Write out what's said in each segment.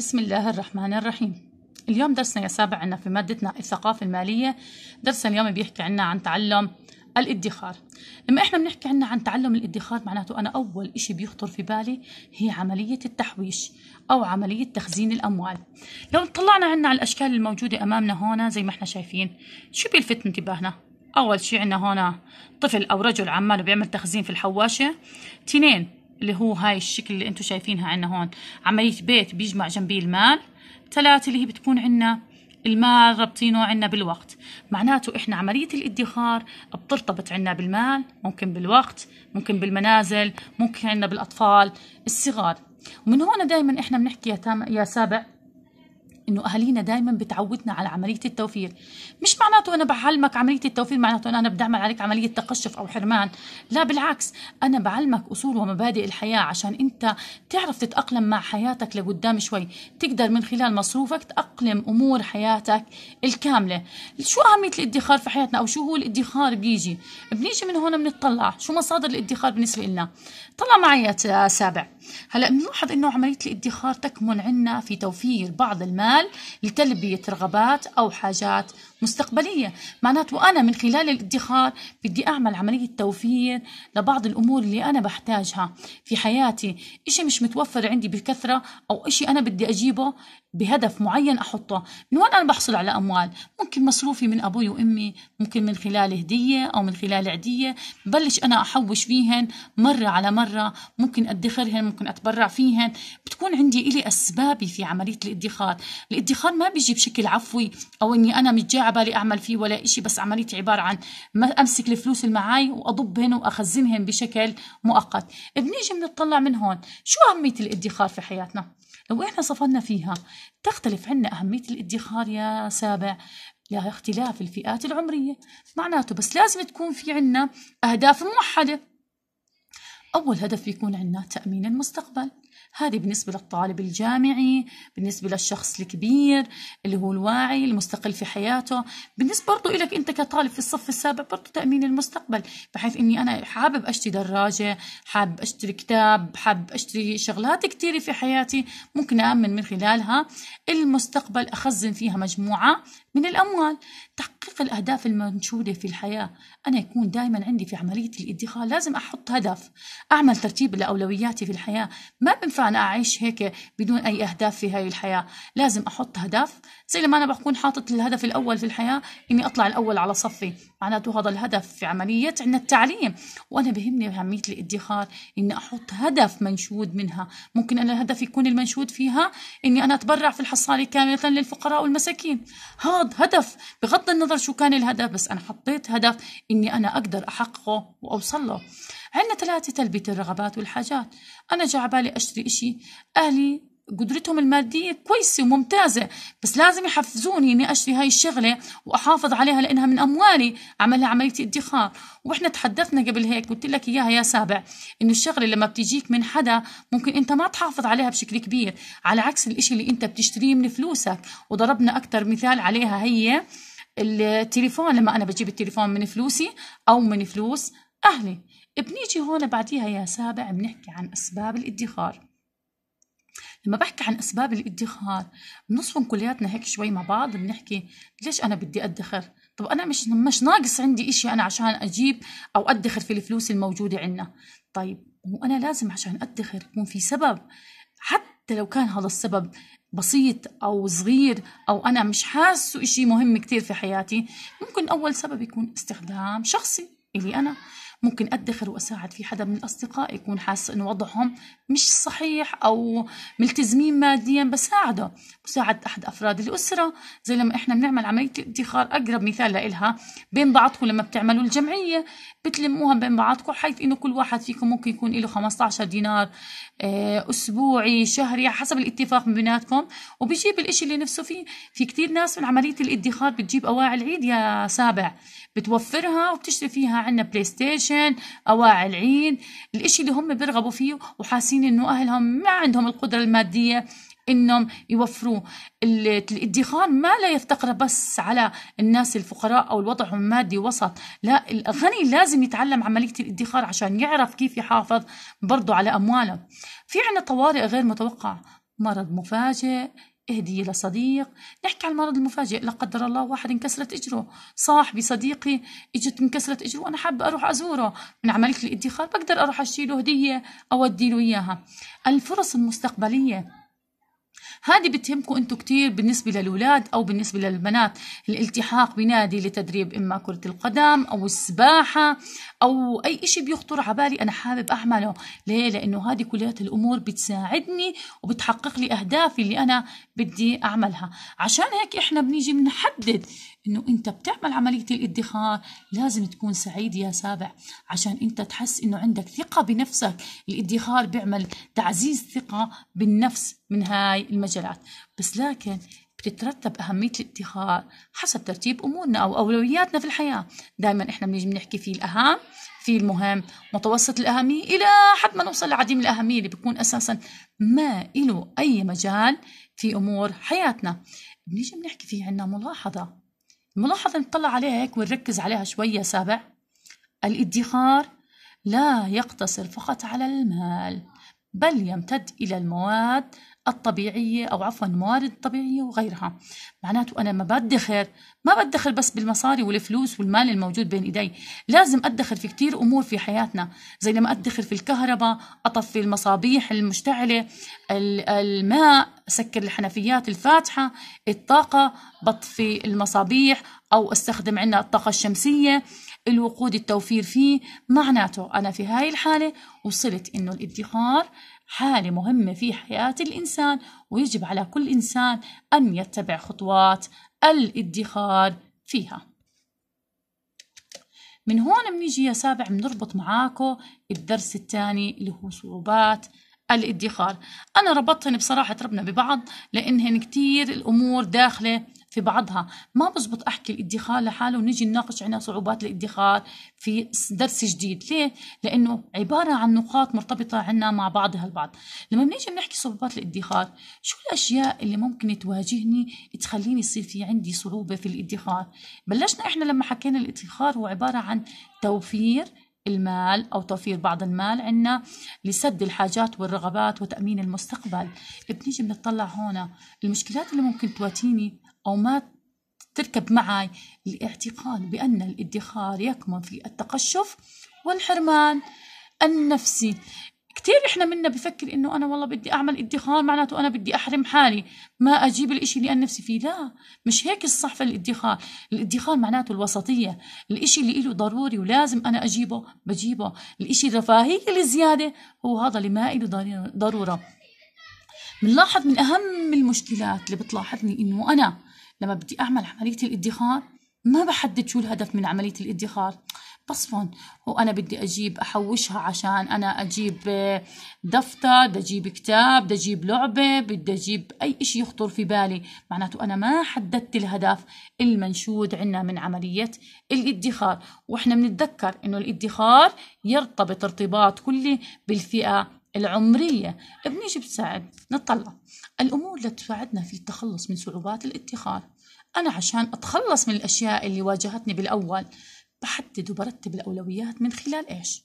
بسم الله الرحمن الرحيم اليوم درسنا يا سابع عنا في مادتنا الثقافة المالية درسنا اليوم بيحكي عنا عن تعلم الادخار لما احنا بنحكي عنا عن تعلم الادخار معناته انا اول اشي بيخطر في بالي هي عملية التحويش او عملية تخزين الاموال لو طلعنا عنا على الاشكال الموجودة امامنا هنا زي ما احنا شايفين شو بيلفت انتباهنا اول شي عنا هنا طفل او رجل عماله بيعمل تخزين في الحواشة تنين اللي هو هاي الشكل اللي انتم شايفينها عنا هون عملية بيت بيجمع جنبيه المال ثلاثة اللي هي بتكون عنا المال رابطينه عنا بالوقت معناته إحنا عملية الادخار بترتبط عنا بالمال ممكن بالوقت ممكن بالمنازل ممكن عنا بالأطفال الصغار ومن هون دائما إحنا بنحكي يا, يا سابع انه اهالينا دائما بتعودنا على عمليه التوفير مش معناته انا بعلمك عمليه التوفير معناته انا بدعمل عليك عمليه تقشف او حرمان لا بالعكس انا بعلمك اصول ومبادئ الحياه عشان انت تعرف تتاقلم مع حياتك لقدام شوي تقدر من خلال مصروفك تاقلم امور حياتك الكامله شو اهميه الادخار في حياتنا او شو هو الادخار بيجي بنيجي من هون بنطلع شو مصادر الادخار بالنسبه لنا طلع معي يا سابع هلا بنلاحظ انه عمليه الادخار تكمن عنا في توفير بعض المال العمل لتلبية رغبات أو حاجات مستقبليه معناته انا من خلال الادخار بدي اعمل عمليه توفير لبعض الامور اللي انا بحتاجها في حياتي إشي مش متوفر عندي بكثره او إشي انا بدي اجيبه بهدف معين احطه من وين انا بحصل على اموال ممكن مصروفي من ابوي وامي ممكن من خلال هديه او من خلال عديه ببلش انا احوش فيهن مره على مره ممكن ادخرهن ممكن اتبرع فيهن بتكون عندي إلي اسبابي في عمليه الادخار الادخار ما بيجي بشكل عفوي او اني انا متجاعه عبالي أعمل فيه ولا إشي بس عمليتي عبارة عن ما أمسك الفلوس اللي معي واضبهم واخزنهم بشكل مؤقت بنيجي بنطلع من هون شو أهمية الادخار في حياتنا لو إحنا صفنا فيها تختلف عنا أهمية الادخار يا سابع لاختلاف الفئات العمرية معناته بس لازم تكون في عنا أهداف موحدة أول هدف بيكون عندنا تأمين المستقبل هذه بالنسبة للطالب الجامعي بالنسبة للشخص الكبير اللي هو الواعي المستقل في حياته بالنسبة برضو إليك أنت كطالب في الصف السابع برضو تأمين المستقبل بحيث أني أنا حابب أشتري دراجة حابب أشتري كتاب حابب أشتري شغلات كتير في حياتي ممكن أأمن من خلالها المستقبل أخزن فيها مجموعة من الأموال تحقيق الأهداف المنشودة في الحياة أنا يكون دائما عندي في عملية الإدخال لازم أحط هدف أعمل ترتيب لأولوياتي في الحياة ما بنفع أنا أعيش هيك بدون أي أهداف في هاي الحياة لازم أحط هدف زي لما أنا بكون حاطط الهدف الأول في الحياة إني أطلع الأول على صفي معناته هذا الهدف في عملية عندنا التعليم وأنا بهمني أهمية الادخار إني أحط هدف منشود منها ممكن أنا الهدف يكون المنشود فيها إني أنا أتبرع في الحصالة كاملة للفقراء والمساكين هذا هدف بغض النظر شو كان الهدف بس أنا حطيت هدف إني أنا أقدر أحققه وأوصل له عندنا ثلاثة تلبية الرغبات والحاجات أنا على بالي أشتري إشي أهلي قدرتهم المادية كويسة وممتازة بس لازم يحفزوني إني أشتري هاي الشغلة وأحافظ عليها لأنها من أموالي عملها عملية ادخار وإحنا تحدثنا قبل هيك قلت لك إياها يا سابع إنه الشغلة لما بتجيك من حدا ممكن أنت ما تحافظ عليها بشكل كبير على عكس الإشي اللي أنت بتشتريه من فلوسك وضربنا أكثر مثال عليها هي التليفون لما أنا بجيب التليفون من فلوسي أو من فلوس أهلي بنيجي هون بعديها يا سابع بنحكي عن أسباب الادخار لما بحكي عن اسباب الادخار بنصفن كلياتنا هيك شوي مع بعض بنحكي ليش انا بدي ادخر طب انا مش مش ناقص عندي إشي انا عشان اجيب او ادخر في الفلوس الموجوده عندنا طيب وانا لازم عشان ادخر يكون في سبب حتى لو كان هذا السبب بسيط أو صغير أو أنا مش حاسه إشي مهم كتير في حياتي ممكن أول سبب يكون استخدام شخصي إلي أنا ممكن أدخر وأساعد في حدا من اصدقائي يكون حاسس إنه وضعهم مش صحيح أو ملتزمين ماديا بساعده بساعد أحد أفراد الأسرة زي لما إحنا بنعمل عملية الادخار أقرب مثال لإلها بين بعضكم لما بتعملوا الجمعية بتلموها بين بعضكم حيث إنه كل واحد فيكم ممكن يكون له 15 دينار آه، أسبوعي شهري حسب الاتفاق بيناتكم وبيجيب الإشي اللي نفسه فيه في كتير ناس من عملية الادخار بتجيب أواعي العيد يا سابع بتوفرها وبتشتري فيها عنا بلاي ستيشن عشان أواعي العيد الإشي اللي هم بيرغبوا فيه وحاسين إنه أهلهم ما عندهم القدرة المادية انهم يوفروه الادخار ما لا يفتقر بس على الناس الفقراء او الوضع المادي وسط لا الغني لازم يتعلم عمليه الادخار عشان يعرف كيف يحافظ برضه على امواله في عنا طوارئ غير متوقعه مرض مفاجئ هدية لصديق نحكي عن المرض المفاجئ لا قدر الله واحد انكسرت اجره صاحبي صديقي اجت انكسرت اجره وانا حابة اروح ازوره من عملية الادخار بقدر اروح اشيله هدية او اديله اياها الفرص المستقبلية هذه بتهمكم انتم كثير بالنسبه للاولاد او بالنسبه للبنات الالتحاق بنادي لتدريب اما كره القدم او السباحه او اي شيء بيخطر على بالي انا حابب اعمله ليه لانه هذه كليات الامور بتساعدني وبتحقق لي اهدافي اللي انا بدي اعملها عشان هيك احنا بنيجي بنحدد انه انت بتعمل عمليه الادخار لازم تكون سعيد يا سابع عشان انت تحس انه عندك ثقه بنفسك الادخار بيعمل تعزيز ثقه بالنفس من هاي المجال المجالات بس لكن بتترتب أهمية الادخار حسب ترتيب أمورنا أو أولوياتنا في الحياة دائما إحنا بنيجي بنحكي في الأهم في المهم متوسط الأهمية إلى حد ما نوصل لعديم الأهمية اللي بيكون أساسا ما إله أي مجال في أمور حياتنا بنيجي بنحكي في عنا ملاحظة الملاحظة نطلع عليها هيك ونركز عليها شوية سابع الادخار لا يقتصر فقط على المال بل يمتد إلى المواد الطبيعية أو عفوا موارد طبيعية وغيرها معناته أنا ما بدخر ما بدخر بس بالمصاري والفلوس والمال الموجود بين إيدي لازم أدخر في كتير أمور في حياتنا زي لما أدخر في الكهرباء أطفي المصابيح المشتعلة الماء سكر الحنفيات الفاتحة الطاقة بطفي المصابيح أو استخدم عنا الطاقة الشمسية الوقود التوفير فيه معناته أنا في هاي الحالة وصلت إنه الادخار حالة مهمة في حياة الإنسان ويجب على كل إنسان أن يتبع خطوات الادخار فيها من هون بنيجي يا سابع بنربط معاكو الدرس الثاني اللي هو صعوبات الادخار أنا ربطتهم بصراحة ربنا ببعض لأنهن كتير الأمور داخلة في بعضها ما بزبط أحكي الادخار لحاله ونجي نناقش عنا صعوبات الادخار في درس جديد ليه؟ لأنه عبارة عن نقاط مرتبطة عنا مع بعضها البعض لما بنيجي بنحكي صعوبات الادخار شو الأشياء اللي ممكن تواجهني تخليني يصير في عندي صعوبة في الادخار بلشنا إحنا لما حكينا الادخار هو عبارة عن توفير المال أو توفير بعض المال عنا لسد الحاجات والرغبات وتأمين المستقبل بنيجي بنطلع هون المشكلات اللي ممكن تواتيني أو ما تركب معي الاعتقاد بأن الادخار يكمن في التقشف والحرمان النفسي كثير إحنا منا بفكر إنه أنا والله بدي أعمل ادخار معناته أنا بدي أحرم حالي ما أجيب الإشي اللي أنا نفسي فيه لا مش هيك الصح في الادخار الادخار معناته الوسطية الإشي اللي إله ضروري ولازم أنا أجيبه بجيبه الإشي الرفاهية الزيادة هو هذا اللي ما إله ضرورة بنلاحظ من أهم المشكلات اللي بتلاحظني إنه أنا لما بدي أعمل عملية الادخار ما بحدد شو الهدف من عملية الادخار بصفن وأنا بدي أجيب أحوشها عشان أنا أجيب آه، دفتر بدي أجيب كتاب بدي أجيب لعبة بدي أجيب أي شيء يخطر في بالي معناته أنا ما حددت الهدف المنشود عنا من عملية الادخار وإحنا بنتذكر إنه الادخار يرتبط ارتباط كلي بالفئة العمرية بنيجي بتساعد نطلع الأمور اللي تساعدنا في التخلص من صعوبات الادخار أنا عشان أتخلص من الأشياء اللي واجهتني بالأول بحدد وبرتب الأولويات من خلال إيش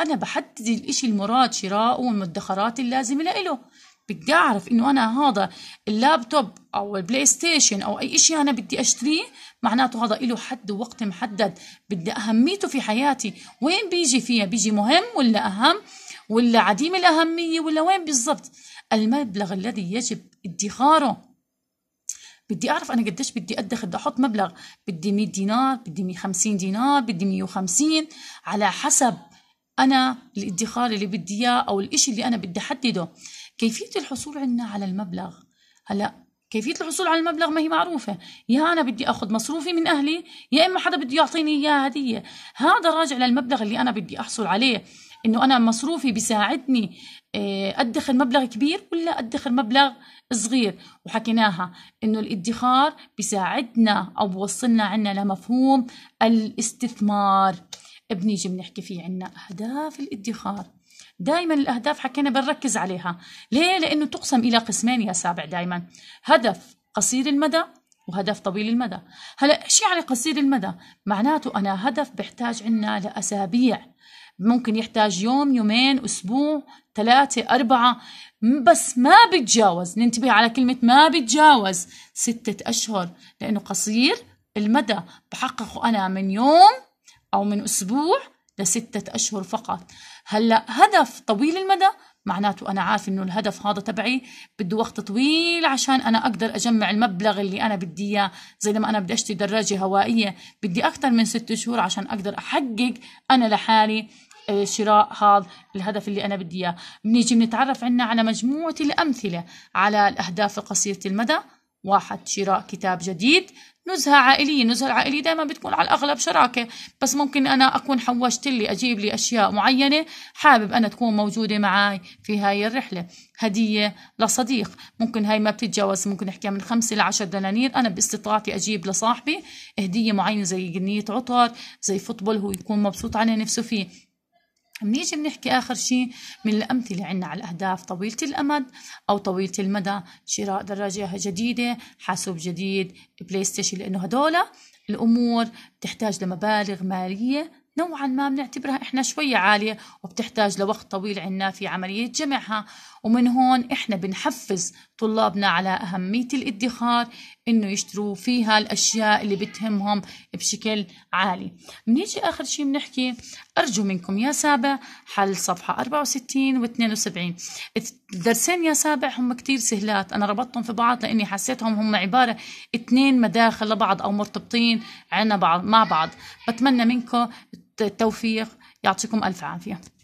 أنا بحدد الإشي المراد شراءه والمدخرات اللازمة له بدي أعرف إنه أنا هذا اللابتوب أو البلاي ستيشن أو أي إشي أنا بدي أشتريه معناته هذا له حد ووقت محدد بدي أهميته في حياتي وين بيجي فيها بيجي مهم ولا أهم ولا عديم الأهمية ولا وين بالضبط المبلغ الذي يجب ادخاره بدي أعرف أنا قديش بدي أدخر بدي أحط مبلغ بدي 100 دينار بدي 150 دينار بدي 150 على حسب أنا الادخار اللي بدي إياه أو الإشي اللي أنا بدي أحدده كيفية الحصول عنا على المبلغ هلأ كيفية الحصول على المبلغ ما هي معروفة يا أنا بدي أخذ مصروفي من أهلي يا إما حدا بده يعطيني إياه هدية هذا راجع للمبلغ اللي أنا بدي أحصل عليه انه انا مصروفي بيساعدني آه، ادخر مبلغ كبير ولا ادخر مبلغ صغير وحكيناها انه الادخار بيساعدنا او بوصلنا عنا لمفهوم الاستثمار بنيجي بنحكي فيه عنا اهداف الادخار دائما الاهداف حكينا بنركز عليها ليه لانه تقسم الى قسمين يا سابع دائما هدف قصير المدى وهدف طويل المدى هلا شو يعني قصير المدى معناته انا هدف بحتاج عنا لاسابيع ممكن يحتاج يوم يومين اسبوع ثلاثة أربعة بس ما بتجاوز ننتبه على كلمة ما بتجاوز ستة أشهر لأنه قصير المدى بحققه أنا من يوم أو من أسبوع لستة أشهر فقط هلأ هدف طويل المدى معناته أنا عارف إنه الهدف هذا تبعي بده وقت طويل عشان أنا أقدر أجمع المبلغ اللي أنا بدي إياه زي لما أنا بدي أشتري دراجة هوائية بدي أكثر من ست شهور عشان أقدر أحقق أنا لحالي آه، شراء هذا الهدف اللي أنا بدي إياه بنيجي بنتعرف عنا على مجموعة الأمثلة على الأهداف القصيرة المدى واحد شراء كتاب جديد نزهه عائليه النزهه العائليه دائما بتكون على الاغلب شراكه بس ممكن انا اكون حوشت لي اجيب لي اشياء معينه حابب انا تكون موجوده معي في هاي الرحله هديه لصديق ممكن هاي ما بتتجاوز ممكن نحكي من خمسة لعشر دنانير انا باستطاعتي اجيب لصاحبي هديه معينه زي جنيه عطر زي فوتبول هو يكون مبسوط عليه نفسه فيه بنيجي بنحكي آخر شيء من الأمثلة عنا على الأهداف طويلة الأمد أو طويلة المدى شراء دراجة جديدة حاسوب جديد بلاي ستيشن لأنه هدول الأمور بتحتاج لمبالغ مالية نوعا ما بنعتبرها إحنا شوية عالية وبتحتاج لوقت طويل عنا في عملية جمعها ومن هون إحنا بنحفز طلابنا على أهمية الادخار إنه يشتروا فيها الأشياء اللي بتهمهم بشكل عالي بنيجي آخر شيء بنحكي أرجو منكم يا سابع حل صفحة 64 و 72 الدرسين يا سابع هم كتير سهلات أنا ربطتهم في بعض لأني حسيتهم هم عبارة اتنين مداخل لبعض أو مرتبطين عنا بعض مع بعض بتمنى منكم التوفيق يعطيكم ألف عافية